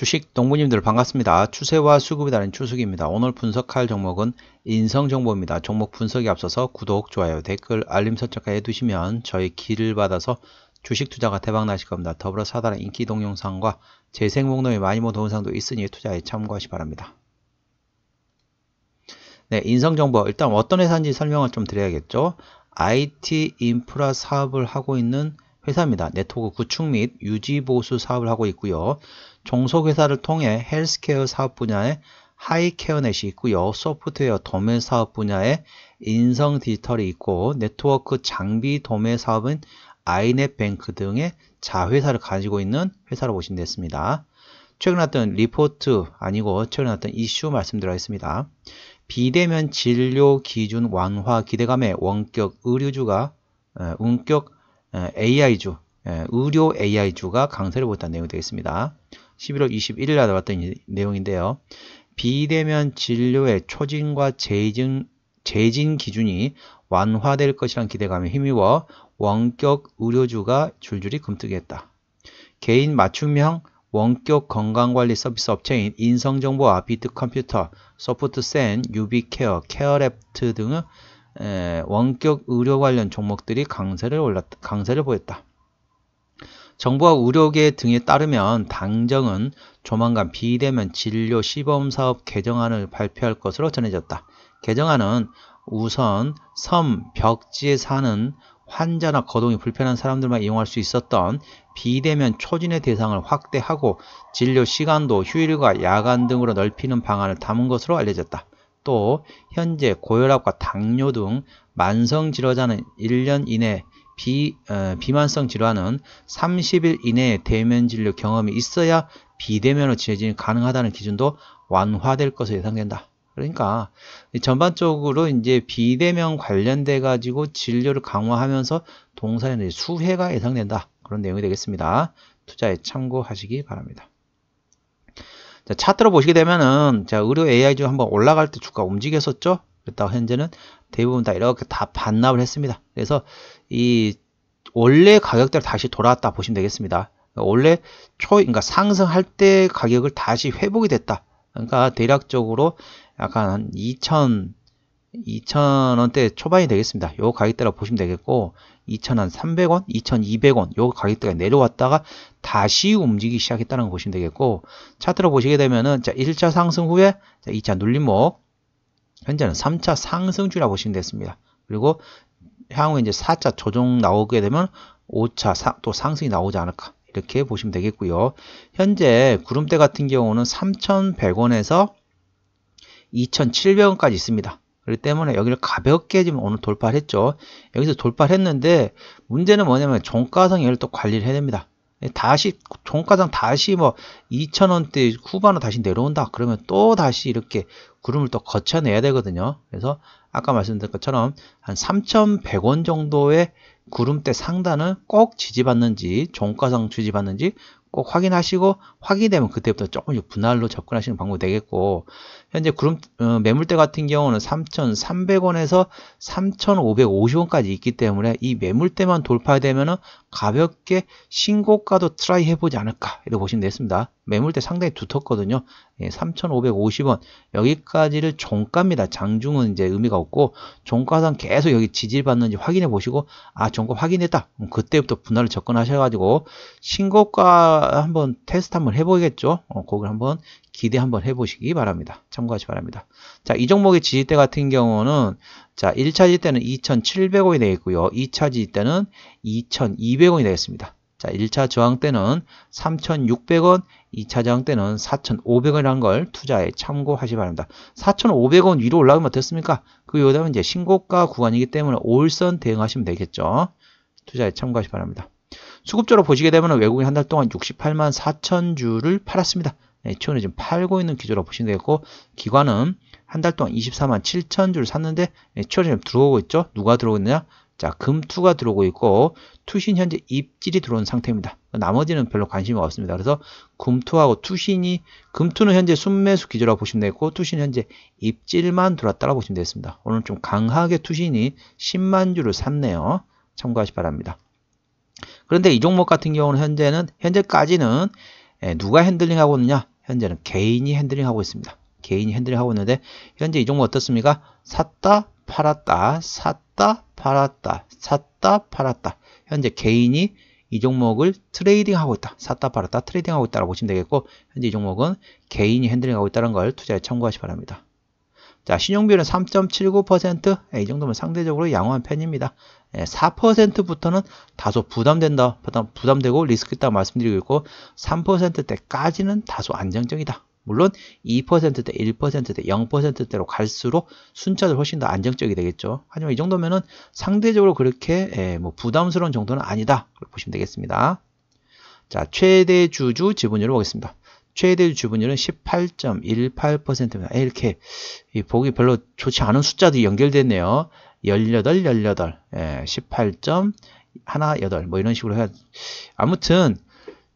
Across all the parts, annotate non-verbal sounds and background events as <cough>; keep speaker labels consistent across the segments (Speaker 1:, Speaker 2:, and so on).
Speaker 1: 주식 동무님들 반갑습니다. 추세와 수급이다른추석입니다 오늘 분석할 종목은 인성정보입니다. 종목 분석에 앞서서 구독, 좋아요, 댓글, 알림 설정까지 해두시면 저희 길을 받아서 주식 투자가 대박 나실 겁니다. 더불어 사다란 인기 동영상과 재생 목록에 많이 모은 동영상도 있으니 투자에 참고하시 바랍니다. 네, 인성정보 일단 어떤 회사인지 설명을 좀 드려야겠죠. IT 인프라 사업을 하고 있는 회사입니다. 네트워크 구축 및 유지보수 사업을 하고 있고요. 종속회사를 통해 헬스케어 사업 분야에 하이케어넷이 있고요. 소프트웨어 도매 사업 분야에 인성 디지털이 있고 네트워크 장비 도매 사업은 아이넷뱅크 등의 자회사를 가지고 있는 회사로 보시면 됐습니다. 최근 났던 리포트 아니고 최근 났던 이슈 말씀드리겠습니다. 비대면 진료 기준 완화 기대감에 원격 의료주가 원격 AI주 의료 AI주가 강세를 보였다는 내용이 되겠습니다. 11월 21일 날 나왔던 내용인데요. 비대면 진료의 초진과 재진, 재진 기준이 완화될 것이란 기대감에 힘입어 원격 의료주가 줄줄이 금뜨게했다 개인 맞춤형 원격 건강관리 서비스 업체인 인성정보와 비트컴퓨터, 소프트센, 유비케어, 케어랩트 등의 원격 의료 관련 종목들이 강세를 올랐, 강세를 보였다. 정부와 의료계 등에 따르면 당정은 조만간 비대면 진료 시범사업 개정안을 발표할 것으로 전해졌다. 개정안은 우선 섬, 벽지에 사는 환자나 거동이 불편한 사람들만 이용할 수 있었던 비대면 초진의 대상을 확대하고 진료 시간도 휴일과 야간 등으로 넓히는 방안을 담은 것으로 알려졌다. 또 현재 고혈압과 당뇨 등 만성 질환자는 1년 이내 에 비, 어, 만성 질환은 30일 이내에 대면 진료 경험이 있어야 비대면으로 진행이 가능하다는 기준도 완화될 것으로 예상된다. 그러니까 전반적으로 이제 비대면 관련돼 가지고 진료를 강화하면서 동사의 수혜가 예상된다. 그런 내용이 되겠습니다. 투자에 참고하시기 바랍니다. 자, 차트로 보시게 되면은 자, 의료 AI 중 한번 올라갈 때 주가 움직였었죠? 그렇다고 현재는 대부분 다 이렇게 다 반납을 했습니다. 그래서 이 원래 가격대로 다시 돌아왔다 보시면 되겠습니다. 원래 초, 그러니까 상승할 때 가격을 다시 회복이 됐다. 그러니까 대략적으로 약간 한 2,000, 2 0원대 초반이 되겠습니다. 요가격대로 보시면 되겠고, 2,300원, 2,200원, 요 가격대가 내려왔다가 다시 움직이기 시작했다는 거 보시면 되겠고, 차트로 보시게 되면은, 자, 1차 상승 후에, 자, 2차 눌림목, 현재는 3차 상승 주라고 보시면 됐습니다 그리고 향후에 이제 4차 조정 나오게 되면 5차 사, 또 상승이 나오지 않을까 이렇게 보시면 되겠고요. 현재 구름대 같은 경우는 3,100원에서 2,700원까지 있습니다. 그렇기 때문에 여기를 가볍게 지금 오늘 돌파를 했죠. 여기서 돌파를 했는데 문제는 뭐냐면 종가상 얘를 또 관리를 해야 됩니다. 다시 종가장 다시 뭐 2천원대 후반으로 다시 내려온다 그러면 또 다시 이렇게 구름을 또 거쳐내야 되거든요 그래서 아까 말씀드린 것처럼 한 3,100원 정도의 구름대 상단은 꼭 지지받는지 종가상 지지받는지 꼭 확인하시고 확인되면 그때부터 조금씩 분할로 접근하시는 방법이 되겠고 현재 구름 어, 매물대 같은 경우는 3,300원에서 3,550원까지 있기 때문에 이 매물대만 돌파되면은 가볍게 신고가도 트라이 해보지 않을까 이렇게 보시면 되겠습니다. 매물대 상당히 두텁거든요. 예, 3,550원 여기까지를 종가입니다. 장중은 이제 의미가 없고 종가상 계속 여기 지지받는지 확인해 보시고 아 종가 확인했다. 그때부터 분할을 접근하셔가지고 신고가 한번 테스트 한번 해보겠죠. 어, 그걸 한번 기대 한번 해보시기 바랍니다. 참고하시 바랍니다. 자, 이 종목의 지지대 같은 경우는 자, 1차 지지대는 2,700원이 되겠고요. 2차 지지대는 2,200원이 되겠습니다. 자, 1차 저항 때는 3,600원, 2차 저항 때는 4,500원이라는 걸 투자에 참고하시 바랍니다. 4,500원 위로 올라가면 됐습니까? 그 요다음에 이제 신고가 구간이기 때문에 올선 대응하시면 되겠죠. 투자에 참고하시 바랍니다. 수급적으로 보시게 되면 외국인 한 달 동안 68만 4천 주를 팔았습니다. H온이 네, 지금 팔고 있는 기조라고 보시면 되겠고 기관은 한 달 동안 24만 7천 주를 샀는데 H온이 네, 지금 들어오고 있죠. 누가 들어오느냐? 고있 자, 금투가 들어오고 있고 투신 현재 입질이 들어온 상태입니다. 나머지는 별로 관심이 없습니다. 그래서 금투하고 투신이 금투는 현재 순매수 기조라고 보시면 되겠고 투신 현재 입질만 들어왔다고 보시면 되겠습니다. 오늘 좀 강하게 투신이 10만 주를 샀네요. 참고하시 바랍니다. 그런데 이 종목 같은 경우는 현재는 현재까지는 예, 누가 핸들링하고 있느냐? 현재는 개인이 핸들링하고 있습니다. 개인이 핸들링하고 있는데 현재 이 종목 어떻습니까? 샀다 팔았다 샀다 팔았다 샀다 팔았다 현재 개인이 이 종목을 트레이딩하고 있다. 샀다 팔았다 트레이딩하고 있다라고 보시면 되겠고 현재 이 종목은 개인이 핸들링하고 있다는 걸 투자에 참고하시 기 바랍니다. 자, 신용비율은 3.79%, 예, 이 정도면 상대적으로 양호한 편입니다. 예, 4%부터는 다소 부담된다, 부담되고 리스크 있다 말씀드리고 있고, 3%대까지는 다소 안정적이다. 물론 2%대, 1%대, 0%대로 갈수록 순차들 훨씬 더 안정적이 되겠죠. 하지만 이 정도면은 상대적으로 그렇게 예, 뭐 부담스러운 정도는 아니다. 보시면 되겠습니다. 자, 최대 주주 지분율을 보겠습니다. 최대 주분율은 18.18%입니다. 아, 이렇게 보기 별로 좋지 않은 숫자도 연결됐네요. 18, 18, 18.18, 뭐 이런 식으로 해야 아무튼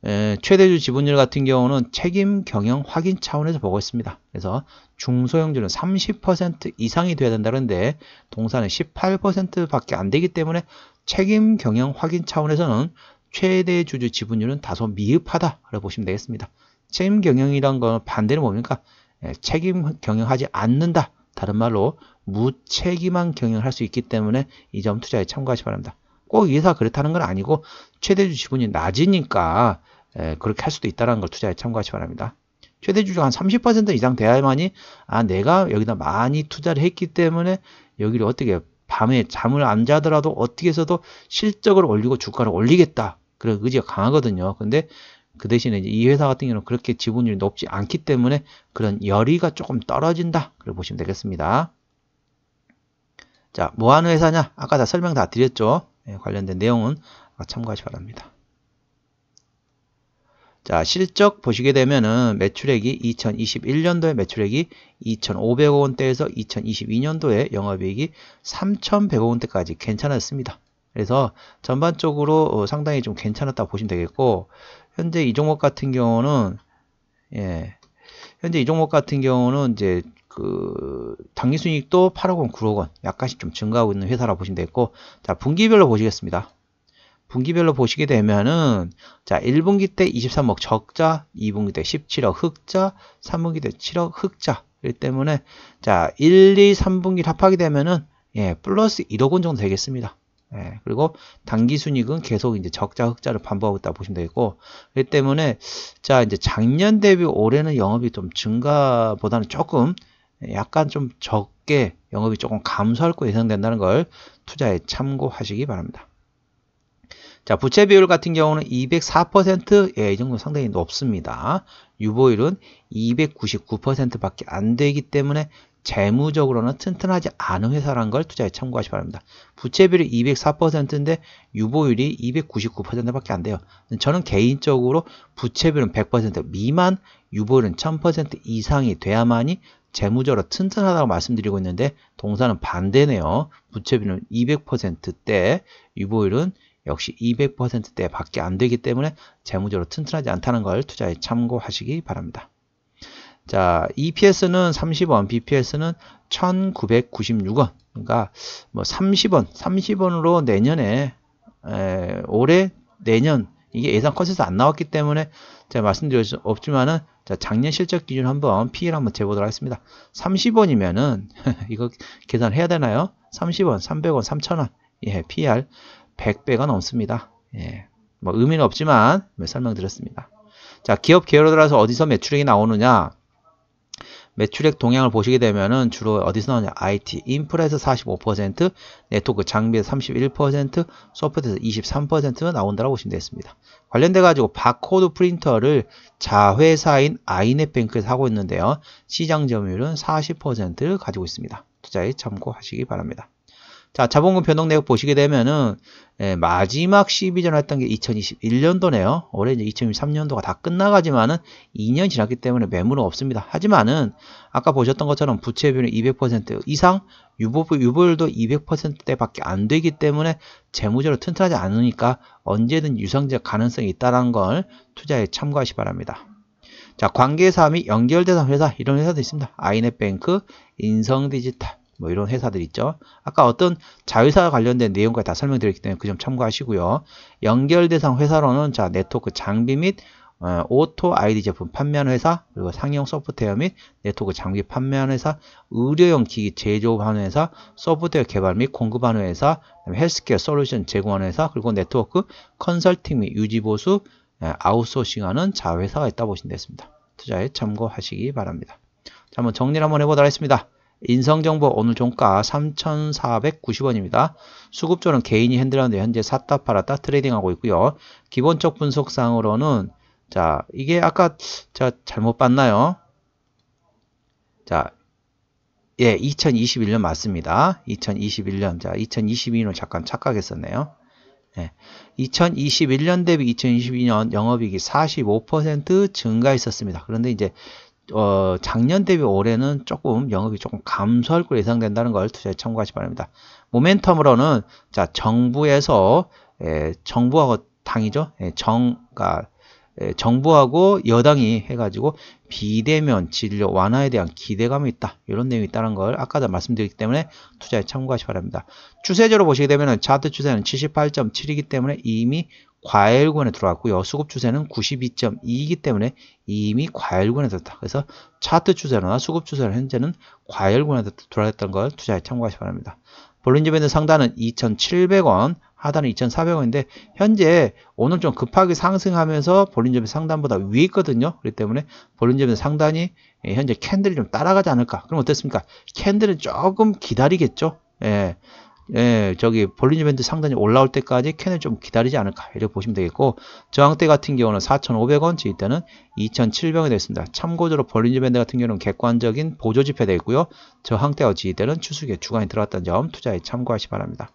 Speaker 1: 예, 최대주 지분율 같은 경우는 책임 경영 확인 차원에서 보고 있습니다. 그래서 중소형주는 30% 이상이 돼야 된다는데 동사는 18%밖에 안 되기 때문에 책임 경영 확인 차원에서는 최대 주주 지분율은 다소 미흡하다라고 보시면 되겠습니다. 책임 경영이란 건 반대는 뭡니까? 예, 책임 경영하지 않는다. 다른 말로 무책임한 경영할수 있기 때문에 이 점 투자에 참고하시 기 바랍니다. 꼭 회사 그렇다는 건 아니고 최대주 지분이 낮으니까 예, 그렇게 할 수도 있다는 걸 투자에 참고하시 기 바랍니다. 최대주주한30% 이상 돼야만이 아 내가 여기다 많이 투자를 했기 때문에 여기를 어떻게 밤에 잠을 안 자더라도 어떻게 해서도 실적을 올리고 주가를 올리겠다 그런 의지가 강하거든요. 근데 그 대신에 이 회사 같은 경우는 그렇게 지분율이 높지 않기 때문에 그런 열의가 조금 떨어진다. 그걸 보시면 되겠습니다. 자, 뭐 하는 회사냐? 아까 다 설명 다 드렸죠? 예, 관련된 내용은 참고하시 바랍니다. 자, 실적 보시게 되면은 매출액이 2021년도에 매출액이 2,500억 원대에서 2022년도에 영업이익이 3,100억 원대까지 괜찮았습니다. 그래서 전반적으로 어, 상당히 좀 괜찮았다 보시면 되겠고 현재 이 종목 같은 경우는 예 현재 이 종목 같은 경우는 이제 그 당기 순이익도 8억 원, 9억 원 약간씩 좀 증가하고 있는 회사라 보시면 되겠고 자 분기별로 보시겠습니다. 분기별로 보시게 되면은 자 1분기 때 23억 적자, 2분기 때 17억 흑자, 3분기 때 7억 흑자 이기 때문에 자 1, 2, 3분기 합하게 되면은 예 플러스 1억 원 정도 되겠습니다. 예, 그리고 단기 순익은 계속 이제 적자 흑자를 반복하고 있다 보시면 되겠고 그렇기 때문에 자 이제 작년 대비 올해는 영업이 좀 증가보다는 조금 약간 좀 적게 영업이 조금 감소할 거 예상된다는 걸 투자에 참고하시기 바랍니다. 자, 부채 비율 같은 경우는 204%, 예, 이 정도 상당히 높습니다. 유보율은 299% 밖에 안 되기 때문에 재무적으로는 튼튼하지 않은 회사란 걸 투자에 참고하시 바랍니다. 부채비율이 204%인데 유보율이 299%밖에 안 돼요. 저는 개인적으로 부채비율은 100% 미만, 유보율은 1000% 이상이 돼야만이 재무적으로 튼튼하다고 말씀드리고 있는데 동사는 반대네요. 부채비율은 200%대, 유보율은 역시 200%대 밖에 안 되기 때문에 재무적으로 튼튼하지 않다는 걸 투자에 참고하시기 바랍니다. 자, EPS는 30원, BPS는 1996원. 그러니까 뭐 30원, 30원으로 내년에 에, 올해 내년 이게 예상 컷에서 안 나왔기 때문에 제가 말씀드릴 수 없지만은 자, 작년 실적 기준 한번 P를 한번 재보도록 하겠습니다. 30원이면은 <laughs> 이거 계산해야 되나요? 30원, 300원, 3000원. 예, PR 100배가 넘습니다. 예. 뭐 의미는 없지만 설명드렸습니다. 자, 기업 계열로 따라서 어디서 매출액이 나오느냐? 매출액 동향을 보시게 되면은 주로 어디서 나오냐 IT, 인프라에서 45%, 네트워크 장비에서 31%, 소프트에서 23%가 나온다라고 보시면 되겠습니다. 관련돼 가지고 바코드 프린터를 자회사인 아이넷뱅크에서 하고 있는데요. 시장 점유율은 40%를 가지고 있습니다. 투자에 참고하시기 바랍니다. 자, 자본금 변동 내역 보시게 되면은 예, 마지막 12전 했던 게 2021년도네요. 올해 이제 2023년도가 다 끝나가지만은 2년 지났기 때문에 매물은 없습니다. 하지만은 아까 보셨던 것처럼 부채 비율은 200% 이상, 유보 유보율도 200%대밖에 안 되기 때문에 재무적으로 튼튼하지 않으니까 언제든 유상적 가능성이 있다라는 걸 투자에 참고하시 바랍니다. 자, 관계사 및 연결대상 회사 이런 회사도 있습니다. 아이넷뱅크, 인성디지털 뭐 이런 회사들 있죠. 아까 어떤 자회사 관련된 내용까지 다 설명드렸기 때문에 그 점 참고하시고요. 연결 대상 회사로는 자 네트워크 장비 및 어, 오토 아이디 제품 판매하는 회사, 그리고 상용 소프트웨어 및 네트워크 장비 판매하는 회사, 의료용 기기 제조하는 회사, 소프트웨어 개발 및 공급하는 회사, 헬스케어 솔루션 제공하는 회사, 그리고 네트워크 컨설팅 및 유지보수, 예, 아웃소싱하는 자회사가 있다 고 보시면 되겠습니다. 투자에 참고하시기 바랍니다. 자, 한번 정리를 한번 해보도록 하겠습니다. 인성정보 오늘 종가 3,490원입니다. 수급조는 개인이 핸들하는데 현재 샀다 팔았다 트레이딩하고 있고요. 기본적 분석상으로는 자 이게 아까 자 잘못 봤나요? 자 예, 2021년 맞습니다. 2021년 자 2022년 잠깐 착각했었네요. 예, 2021년 대비 2022년 영업이익이 45% 증가했었습니다. 그런데 이제 어, 작년 대비 올해는 조금 영업이 조금 감소할 것으로 예상된다는 걸 투자에 참고하시 기 바랍니다. 모멘텀으로는 자 정부에서 에, 예, 정부하고 당이죠. 에, 예, 정, 그러니까 아, 에, 예, 정부하고 여당이 해가지고 비대면 진료 완화에 대한 기대감이 있다. 이런 내용이 있다는 걸 아까도 말씀드렸기 때문에 투자에 참고하시 기 바랍니다. 추세적으로 보시게 되면 차트 추세는 78.7이기 때문에 이미 과열권에 들어왔고요수급 추세는 92.2이기 때문에 이미 과열권에 들었다. 그래서 차트 추세나 수급 추세는 현재는 과열권에 들어왔던걸 투자에 참고하시기 바랍니다. 볼린저에 있 상단은 2,700원, 하단은 2,400원인데 현재 오늘 좀 급하게 상승하면서 볼린저의 상단보다 위에 있거든요. 그렇기 때문에 볼린저의 상단이 예, 현재 캔들이 좀 따라가지 않을까. 그럼 어떻습니까? 캔들은 조금 기다리겠죠. 예. 예, 저기 볼린지 밴드 상단이 올라올 때까지 캔을 좀 기다리지 않을까 이렇게 보시면 되겠고 저항대 같은 경우는 4,500원 지지대는 2,700원이 됐습니다. 참고적으로 볼린지 밴드 같은 경우는 객관적인 보조지표 되있고요 저항대와 지지대는 추수기에 주간이 들어갔다는 점 투자에 참고하시 기 바랍니다.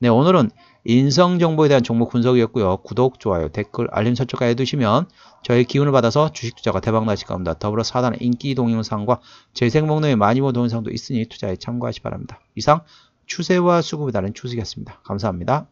Speaker 1: 네, 오늘은 인성 정보에 대한 종목 분석이었고요. 구독, 좋아요, 댓글, 알림 설정까지 해두시면 저의 기운을 받아서 주식 투자가 대박 나실 겁니다. 더불어 사단의 인기 동영상과 재생 목록에 많이 본 동영상도 있으니 투자에 참고하시 기 바랍니다. 이상 추세와 수급에 따른 추세였습니다. 감사합니다.